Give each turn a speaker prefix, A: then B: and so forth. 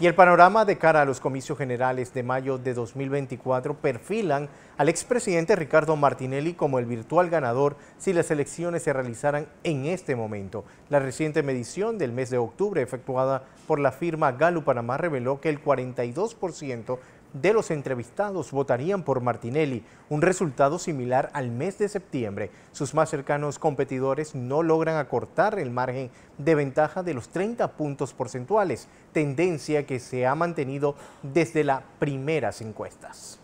A: y el panorama de cara a los comicios generales de mayo de 2024 perfilan al expresidente Ricardo Martinelli como el virtual ganador si las elecciones se realizaran en este momento. La reciente medición del mes de octubre efectuada por la firma Galo Panamá reveló que el 42% de los entrevistados votarían por Martinelli, un resultado similar al mes de septiembre. Sus más cercanos competidores no logran acortar el margen de ventaja de los 30 puntos porcentuales, tendencia que se ha mantenido desde las primeras encuestas.